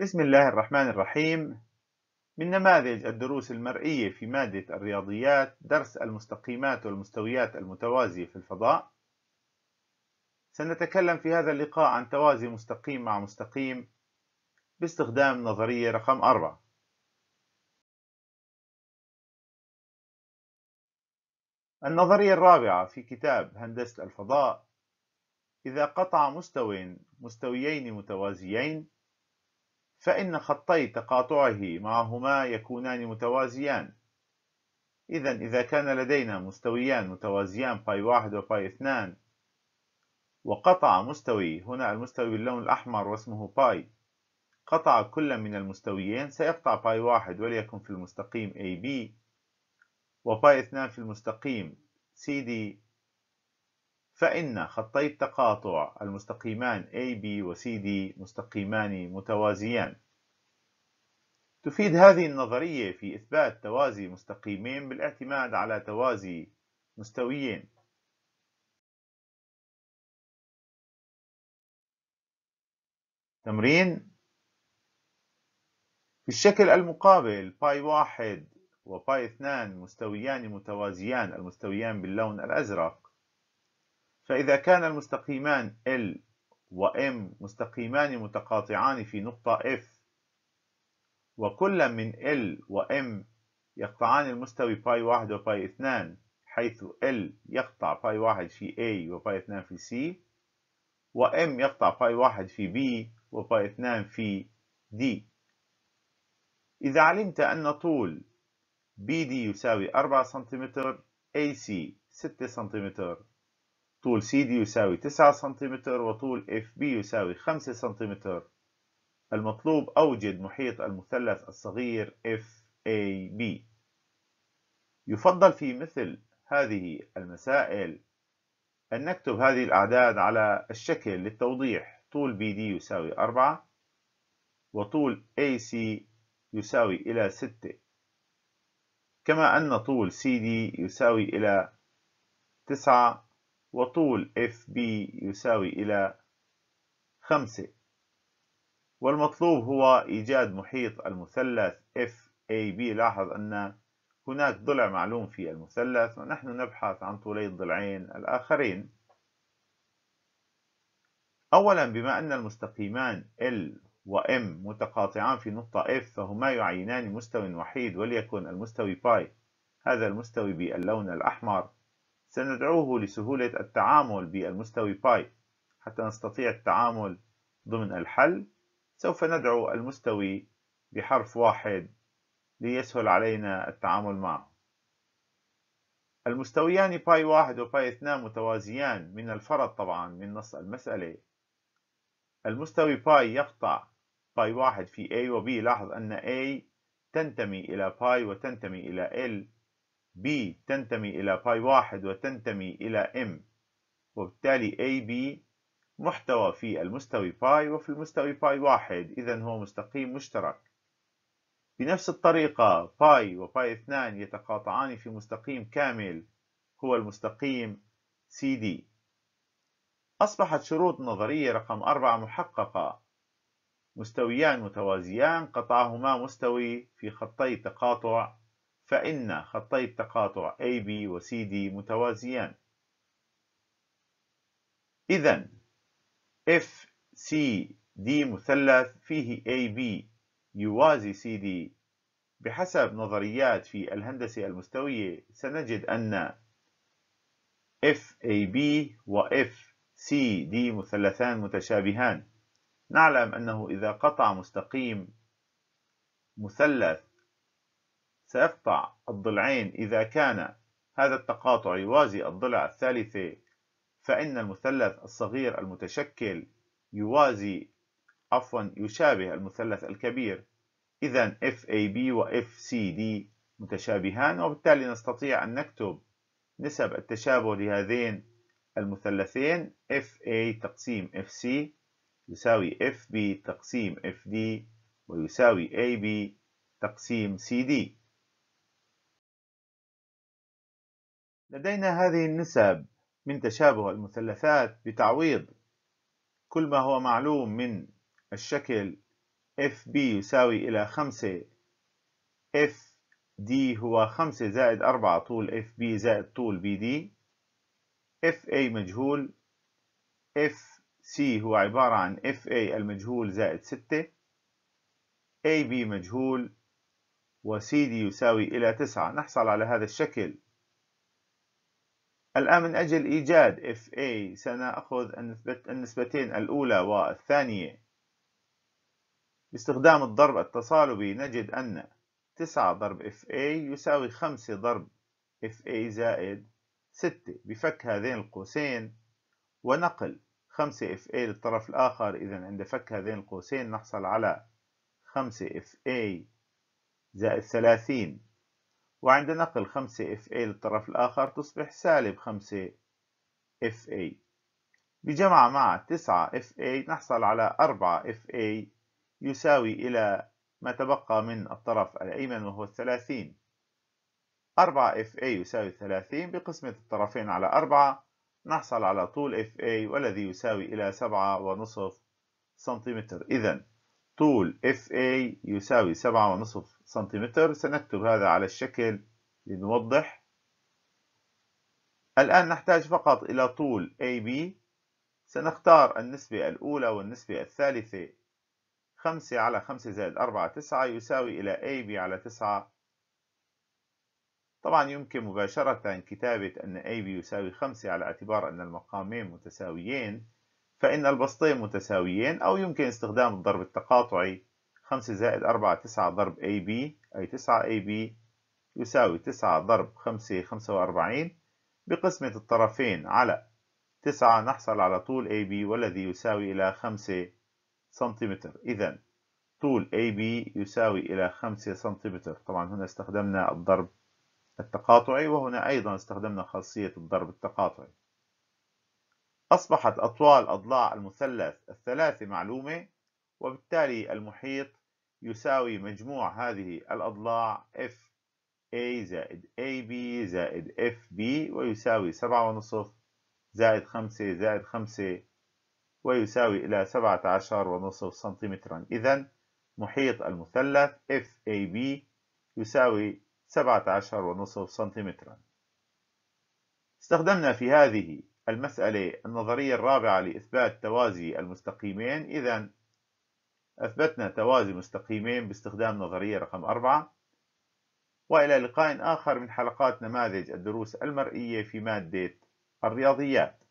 بسم الله الرحمن الرحيم من نماذج الدروس المرئية في مادة الرياضيات درس المستقيمات والمستويات المتوازية في الفضاء سنتكلم في هذا اللقاء عن توازي مستقيم مع مستقيم باستخدام نظرية رقم 4 النظرية الرابعة في كتاب هندسة الفضاء إذا قطع مستوين مستويين متوازيين فإن خطي تقاطعه معهما يكونان متوازيان إذا إذا كان لدينا مستويان متوازيان باي واحد وباي اثنان وقطع مستوي هنا المستوي باللون الأحمر واسمه باي قطع كل من المستويين سيقطع باي واحد وليكن في المستقيم AB وباي اثنان في المستقيم CD فإن خطي التقاطع المستقيمان AB و CD مستقيمان متوازيان تفيد هذه النظرية في إثبات توازي مستقيمين بالاعتماد على توازي مستويين تمرين في الشكل المقابل باي واحد وباي اثنان مستويان متوازيان المستويان باللون الأزرق فإذا كان المستقيمان L و M مستقيمان متقاطعان في نقطة F وكل من L و M يقطعان المستوي باي واحد وباي اثنان حيث L يقطع باي واحد في A وباي اثنان في C و M يقطع باي واحد في B وباي اثنان في D إذا علمت أن طول BD يساوي 4 سنتيمتر AC 6 سنتيمتر طول CD يساوي 9 سنتيمتر وطول FB يساوي 5 سنتيمتر المطلوب أوجد محيط المثلث الصغير FAB يفضل في مثل هذه المسائل أن نكتب هذه الأعداد على الشكل للتوضيح طول BD يساوي 4 وطول AC يساوي إلى 6 كما أن طول CD يساوي إلى 9 وطول اف بي يساوي إلى خمسة والمطلوب هو إيجاد محيط المثلث اف اي بي لاحظ أن هناك ضلع معلوم في المثلث ونحن نبحث عن طولي الضلعين الآخرين أولا بما أن المستقيمان L و متقاطعان في نقطة F فهما يعينان مستوى وحيد وليكن المستوي باي هذا المستوي باللون الأحمر سندعوه لسهولة التعامل بالمستوي باي حتى نستطيع التعامل ضمن الحل سوف ندعو المستوي بحرف واحد ليسهل علينا التعامل معه المستويان باي واحد وباي اثنان متوازيان من الفرض طبعا من نص المسألة المستوي باي يقطع باي واحد في A و B لاحظ أن A تنتمي إلى باي وتنتمي إلى L B تنتمي إلى باي واحد وتنتمي إلى M وبالتالي AB محتوى في المستوي باي وفي المستوي باي واحد إذا هو مستقيم مشترك بنفس الطريقة باي وباي اثنان يتقاطعان في مستقيم كامل هو المستقيم CD أصبحت شروط نظرية رقم أربعة محققة مستويان متوازيان قطعهما مستوي في خطي تقاطع فإن خطي التقاطع AB و CD متوازيان إذا FCD مثلث فيه AB يوازي CD بحسب نظريات في الهندسة المستوية سنجد أن FAB و FCD مثلثان متشابهان نعلم أنه إذا قطع مستقيم مثلث سيقطع الضلعين إذا كان هذا التقاطع يوازي الضلع الثالثة فإن المثلث الصغير المتشكل يوازي عفوا يشابه المثلث الكبير إذا FAB و FCD متشابهان وبالتالي نستطيع أن نكتب نسب التشابه لهذين المثلثين FA تقسيم FC يساوي FB تقسيم FD ويساوي AB تقسيم CD لدينا هذه النسب من تشابه المثلثات بتعويض كل ما هو معلوم من الشكل FB يساوي إلى 5 FD هو 5 زائد 4 طول FB زائد طول BD FA مجهول FC هو عبارة عن FA المجهول زائد 6 AB مجهول وCD يساوي إلى 9 نحصل على هذا الشكل الآن من أجل إيجاد FA سنأخذ النسبتين الأولى والثانية باستخدام الضرب التصالبي نجد أن 9 ضرب FA يساوي 5 ضرب FA زائد 6 بفك هذين القوسين ونقل 5 FA للطرف الآخر إذا عند فك هذين القوسين نحصل على 5 FA زائد 30 وعند نقل 5 FA للطرف الآخر تصبح سالب 5 FA إيه. بجمع مع 9 FA إيه نحصل على 4 FA إيه يساوي إلى ما تبقى من الطرف الأيمن وهو 30 4 FA يساوي 30 بقسمة الطرفين على 4 نحصل على طول FA والذي يساوي إلى 7.5 سنتيمتر إذا طول FA يساوي 7.5 سنتيمتر سنتيمتر سنكتب هذا على الشكل لنوضح الآن نحتاج فقط إلى طول AB سنختار النسبة الأولى والنسبة الثالثة خمسة على خمسة زائد أربعة تسعة يساوي إلى AB على تسعة طبعا يمكن مباشرة كتابة أن AB يساوي خمسة على اعتبار أن المقامين متساويين فإن البسطين متساويين أو يمكن استخدام الضرب التقاطعي 5 زائد 4 9 ضرب اي بي أي 9 اي بي يساوي 9 ضرب 5 45 بقسمة الطرفين على 9 نحصل على طول AB والذي يساوي إلى 5 سنتيمتر إذا طول AB يساوي إلى 5 سنتيمتر طبعا هنا استخدمنا الضرب التقاطعي وهنا أيضا استخدمنا خاصية الضرب التقاطعي أصبحت أطوال أضلاع المثلث الثلاثة معلومة وبالتالي المحيط يساوي مجموع هذه الأضلاع F A زائد AB زائد FB ويساوي سبعة ونصف زائد خمسة زائد خمسة ويساوي إلى سبعة عشر ونصف سنتيمترا إذا محيط المثلث FAB يساوي سبعة عشر ونصف سنتيمترا استخدمنا في هذه المسألة النظرية الرابعة لإثبات توازي المستقيمين إذا أثبتنا توازي مستقيمين باستخدام نظرية رقم أربعة وإلى لقاء آخر من حلقات نماذج الدروس المرئية في مادة الرياضيات